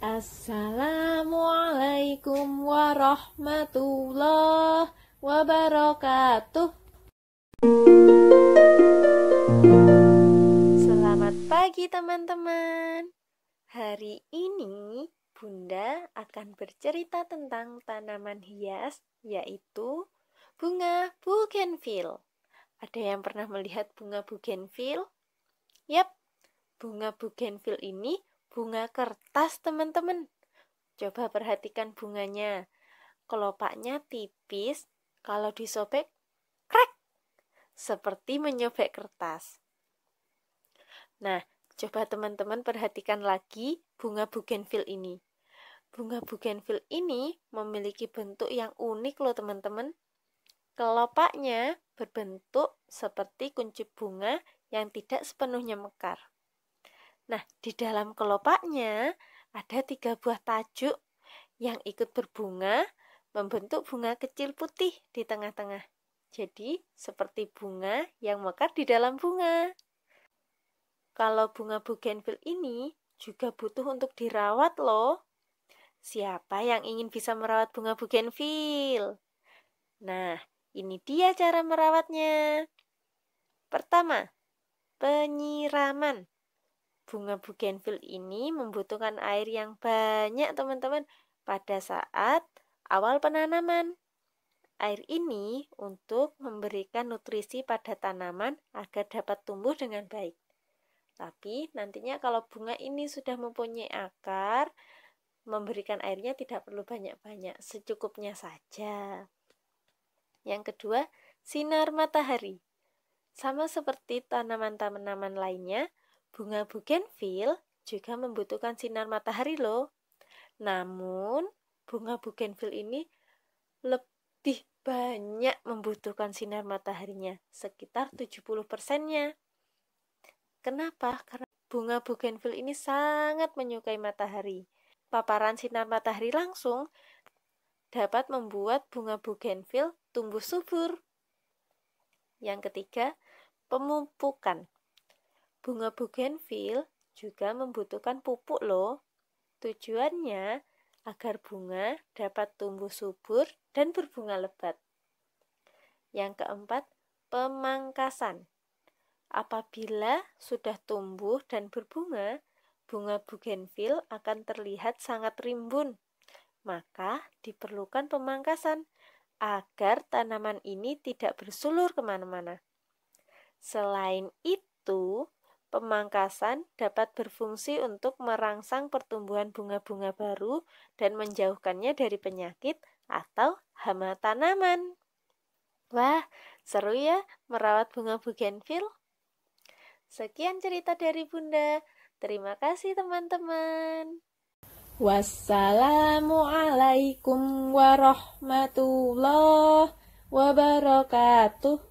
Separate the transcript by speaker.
Speaker 1: Assalamualaikum warahmatullahi wabarakatuh. Selamat pagi teman-teman. Hari ini Bunda akan bercerita tentang tanaman hias yaitu bunga bougainville. Ada yang pernah melihat bunga bougainville? Yap, bunga bougainville ini bunga kertas teman-teman. Coba perhatikan bunganya. Kelopaknya tipis, kalau disobek, krek, seperti menyobek kertas. Nah, coba teman-teman perhatikan lagi bunga bougainville ini. Bunga bougainville ini memiliki bentuk yang unik loh teman-teman. Kelopaknya berbentuk seperti kunci bunga yang tidak sepenuhnya mekar. Nah, di dalam kelopaknya ada tiga buah tajuk yang ikut berbunga membentuk bunga kecil putih di tengah-tengah. Jadi, seperti bunga yang mekar di dalam bunga. Kalau bunga bougainville ini juga butuh untuk dirawat loh. Siapa yang ingin bisa merawat bunga bougainville? Nah, ini dia cara merawatnya. Pertama, penyiraman bunga bougainville ini membutuhkan air yang banyak teman-teman pada saat awal penanaman. Air ini untuk memberikan nutrisi pada tanaman agar dapat tumbuh dengan baik. Tapi nantinya kalau bunga ini sudah mempunyai akar, memberikan airnya tidak perlu banyak-banyak, secukupnya saja. Yang kedua, sinar matahari. Sama seperti tanaman-tanaman lainnya, Bunga bougainville juga membutuhkan sinar matahari loh. Namun, bunga bougainville ini lebih banyak membutuhkan sinar mataharinya, sekitar 70 persennya. Kenapa? Karena bunga bougainville ini sangat menyukai matahari. Paparan sinar matahari langsung dapat membuat bunga bougainville tumbuh subur. Yang ketiga, pemupukan. Bunga bougainville juga membutuhkan pupuk loh. Tujuannya agar bunga dapat tumbuh subur dan berbunga lebat. Yang keempat, pemangkasan. Apabila sudah tumbuh dan berbunga, bunga bougainville akan terlihat sangat rimbun. Maka diperlukan pemangkasan agar tanaman ini tidak bersulur kemana-mana. Selain itu, Pemangkasan dapat berfungsi untuk merangsang pertumbuhan bunga-bunga baru dan menjauhkannya dari penyakit atau hama tanaman. Wah, seru ya merawat bunga bougainville. Sekian cerita dari Bunda. Terima kasih teman-teman. Wassalamualaikum warahmatullahi wabarakatuh.